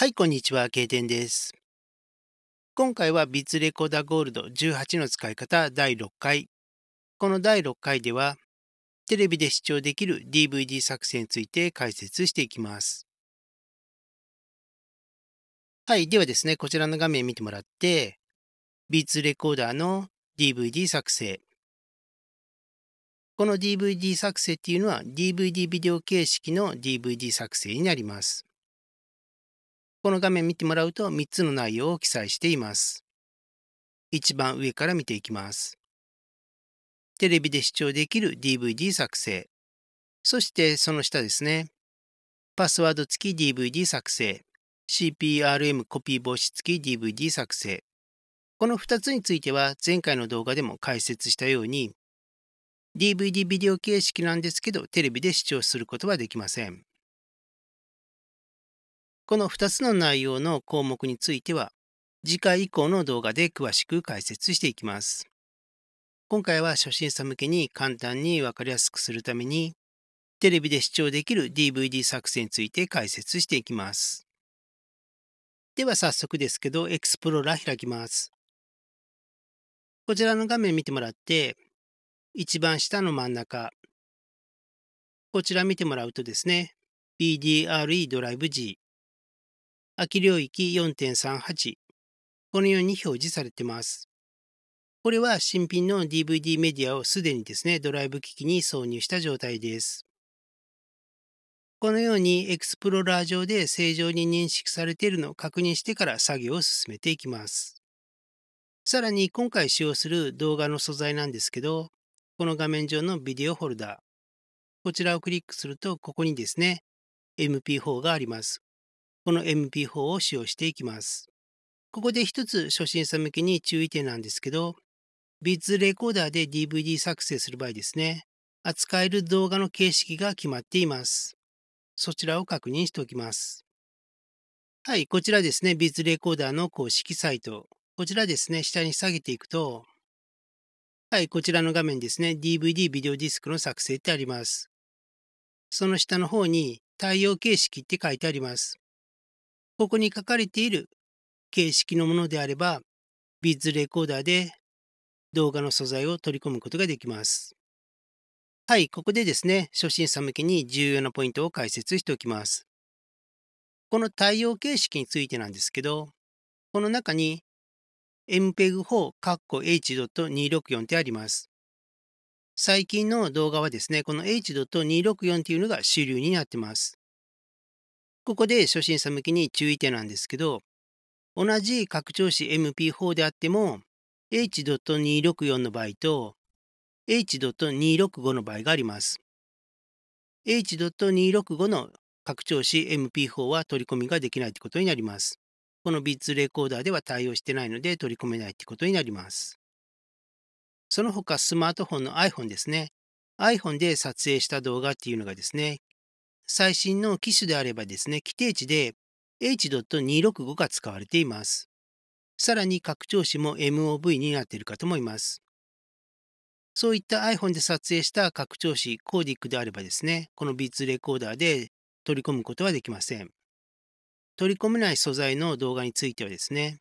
はい、こんにちは、K 点です。今回はビッツレコーダーゴールド18の使い方第6回。この第6回では、テレビで視聴できる DVD 作成について解説していきます。はい、ではですね、こちらの画面見てもらって、ビッツレコーダーの DVD 作成。この DVD 作成っていうのは DVD ビデオ形式の DVD 作成になります。この画面見てもらうと3つの内容を記載しています。一番上から見ていきます。テレビで視聴できる DVD 作成。そしてその下ですね。パスワード付き DVD 作成。CPRM コピー防止付き DVD 作成。この2つについては前回の動画でも解説したように DVD ビデオ形式なんですけどテレビで視聴することはできません。この2つの内容の項目については、次回以降の動画で詳しく解説していきます。今回は初心者向けに簡単にわかりやすくするために、テレビで視聴できる DVD 作成について解説していきます。では早速ですけど、エクスプローラー開きます。こちらの画面見てもらって、一番下の真ん中、こちら見てもらうとですね、BDRE ドライブ G。空き領域4.38このように表示されてます。これは新品の DVD メディアをすでにですね、ドライブ機器に挿入した状態です。このようにエクスプローラー上で正常に認識されているのを確認してから作業を進めていきます。さらに今回使用する動画の素材なんですけど、この画面上のビデオホルダ、ー、こちらをクリックするとここにですね、MP4 があります。この MP 4を使用していきます。ここで一つ初心者向けに注意点なんですけど、ビッツレコーダーで DVD 作成する場合ですね、扱える動画の形式が決まっています。そちらを確認しておきます。はい、こちらですね、ビッツレコーダーの公式サイト。こちらですね、下に下げていくと、はい、こちらの画面ですね、DVD ビデオディスクの作成ってあります。その下の方に対応形式って書いてあります。ここに書かれている形式のものであれば、ビッズレコーダーで動画の素材を取り込むことができます。はい、ここでですね、初心者向けに重要なポイントを解説しておきます。この対応形式についてなんですけど、この中に MPEG4-H.264 ってあります。最近の動画はですね、この H.264 っていうのが主流になってます。ここで初心者向けに注意点なんですけど、同じ拡張子 MP4 であっても、H.264 の場合と H.265 の場合があります。H.265 の拡張子 MP4 は取り込みができないということになります。このビッツレコーダーでは対応してないので取り込めないということになります。その他スマートフォンの iPhone ですね。iPhone で撮影した動画っていうのがですね、最新の機種であればですね、規定値で H.265 が使われています。さらに拡張子も MOV になっているかと思います。そういった iPhone で撮影した拡張子コーディックであればですね、このビッツレコーダーで取り込むことはできません。取り込めない素材の動画についてはですね、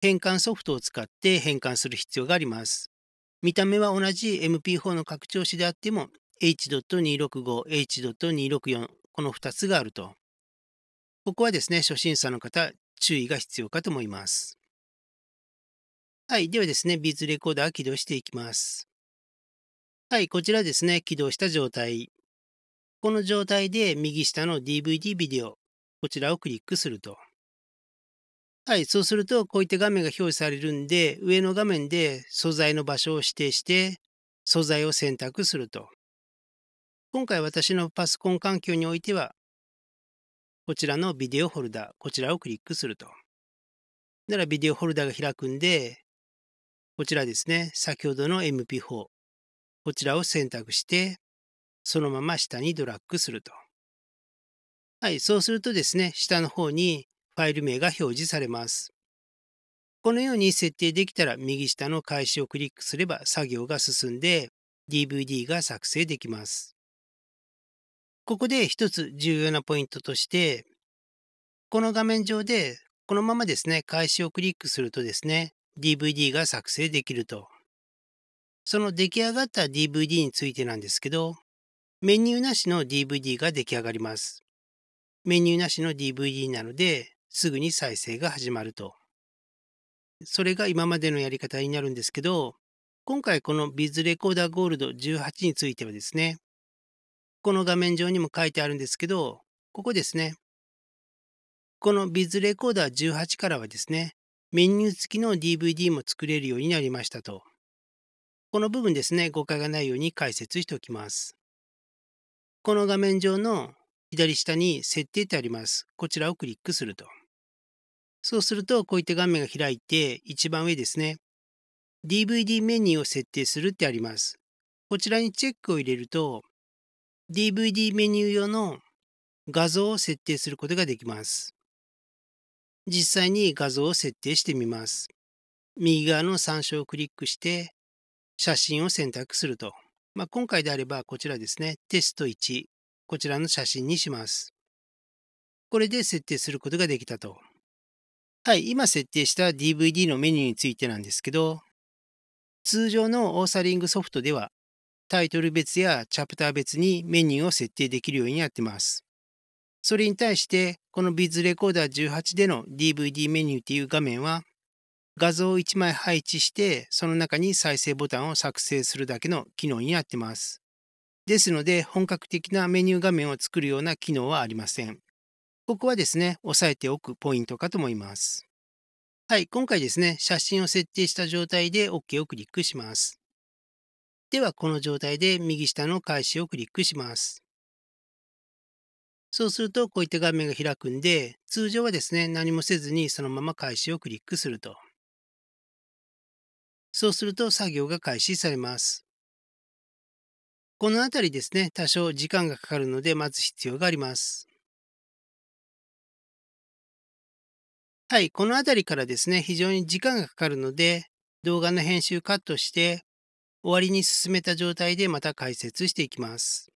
変換ソフトを使って変換する必要があります。見た目は同じ MP4 の拡張子であっても H.265、H.264 この2つがあると。ここはですね、初心者の方、注意が必要かと思います。はい、ではですね、ビーズレコーダー起動していきます。はい、こちらですね、起動した状態。この状態で右下の DVD ビデオ、こちらをクリックすると。はい、そうすると、こういった画面が表示されるんで、上の画面で素材の場所を指定して、素材を選択すると。今回私のパソコン環境においては、こちらのビデオフォルダ、こちらをクリックすると。ならビデオフォルダが開くんで、こちらですね、先ほどの MP4、こちらを選択して、そのまま下にドラッグすると。はい、そうするとですね、下の方にファイル名が表示されます。このように設定できたら右下の開始をクリックすれば作業が進んで DVD が作成できます。ここで一つ重要なポイントとして、この画面上で、このままですね、開始をクリックするとですね、DVD が作成できると。その出来上がった DVD についてなんですけど、メニューなしの DVD が出来上がります。メニューなしの DVD なので、すぐに再生が始まると。それが今までのやり方になるんですけど、今回このビズレコーダーゴールド18についてはですね、この画面上にも書いてあるんですけど、ここですね。このビズレコーダー18からはですね、メニュー付きの DVD も作れるようになりましたと。この部分ですね、誤解がないように解説しておきます。この画面上の左下に設定ってあります。こちらをクリックすると。そうすると、こういった画面が開いて、一番上ですね。DVD メニューを設定するってあります。こちらにチェックを入れると、DVD メニュー用の画像を設定することができます。実際に画像を設定してみます。右側の参照をクリックして、写真を選択すると。まあ、今回であればこちらですね、テスト1、こちらの写真にします。これで設定することができたと。はい、今設定した DVD のメニューについてなんですけど、通常のオーサリングソフトではタイトル別やチャプター別にメニューを設定できるようになってます。それに対して、このビズレコーダー18での DVD メニューという画面は、画像を1枚配置して、その中に再生ボタンを作成するだけの機能になってます。ですので、本格的なメニュー画面を作るような機能はありません。ここはですね、押さえておくポイントかと思います。はい、今回ですね、写真を設定した状態で OK をクリックします。では、この状態で右下の開始をクリックします。そうすると、こういった画面が開くんで、通常はですね、何もせずにそのまま開始をクリックすると。そうすると、作業が開始されます。この辺りですね、多少時間がかかるので、待つ必要があります。はい、この辺りからですね、非常に時間がかかるので、動画の編集カットして、終わりに進めた状態でまた解説していきます。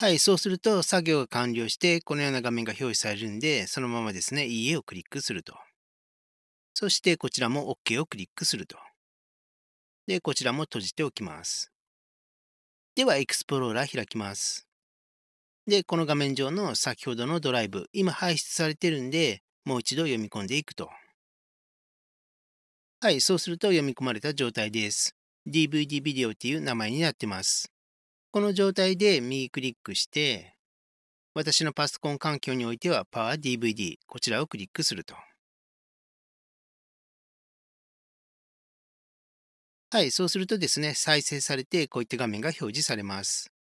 はい、そうすると作業が完了して、このような画面が表示されるんで、そのままですね、いいえをクリックすると。そしてこちらも OK をクリックすると。で、こちらも閉じておきます。では、エクスプローラー開きます。で、この画面上の先ほどのドライブ、今排出されてるんで、もう一度読み込んでいくと。はい、そうすると読み込まれた状態です。DVD ビデオっていう名前になってます。この状態で右クリックして、私のパソコン環境においては PowerDVD、こちらをクリックすると。はい、そうするとですね、再生されてこういった画面が表示されます。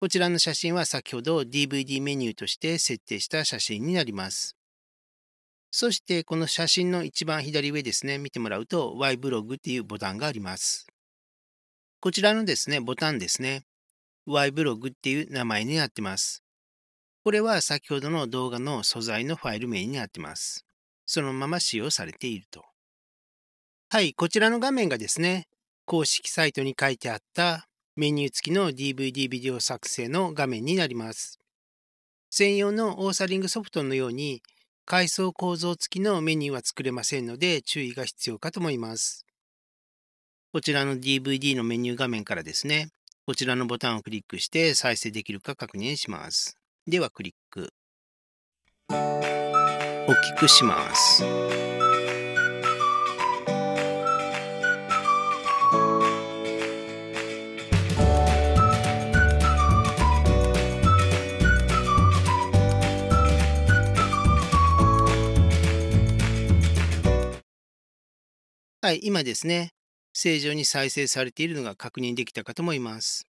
こちらの写真は先ほど DVD メニューとして設定した写真になります。そしてこの写真の一番左上ですね、見てもらうと Y ブログっていうボタンがあります。こちらのですね、ボタンですね、Y ブログっていう名前になってます。これは先ほどの動画の素材のファイル名になってます。そのまま使用されていると。はい、こちらの画面がですね、公式サイトに書いてあったメニュー付きの DVD ビデオ作成の画面になります。専用のオーサリングソフトのように階層構造付きのメニューは作れませんので注意が必要かと思います。こちらの DVD のメニュー画面からですね、こちらのボタンをクリックして再生できるか確認します。ではクリック。大きくします。はい、今ですね、正常に再生されているのが確認できたかと思います。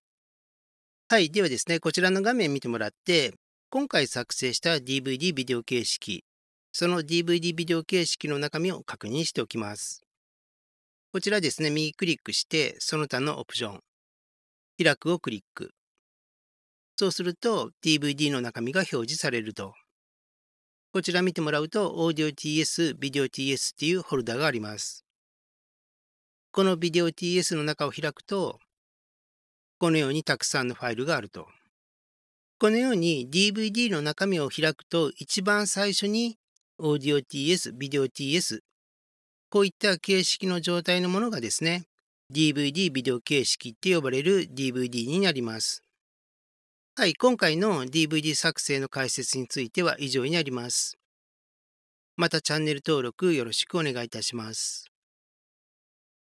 はい、ではですね、こちらの画面見てもらって、今回作成した DVD ビデオ形式、その DVD ビデオ形式の中身を確認しておきます。こちらですね、右クリックして、その他のオプション、開くをクリック。そうすると、DVD の中身が表示されると。こちら見てもらうと、オーディオ t s ビデオ t s っていうホルダがあります。このビデオ TS の中を開くと、このようにたくさんのファイルがあると。このように DVD の中身を開くと、一番最初にオーディオ t s ビデオ TS、こういった形式の状態のものがですね、DVD ビデオ形式って呼ばれる DVD になります。はい、今回の DVD 作成の解説については以上になります。またチャンネル登録よろしくお願いいたします。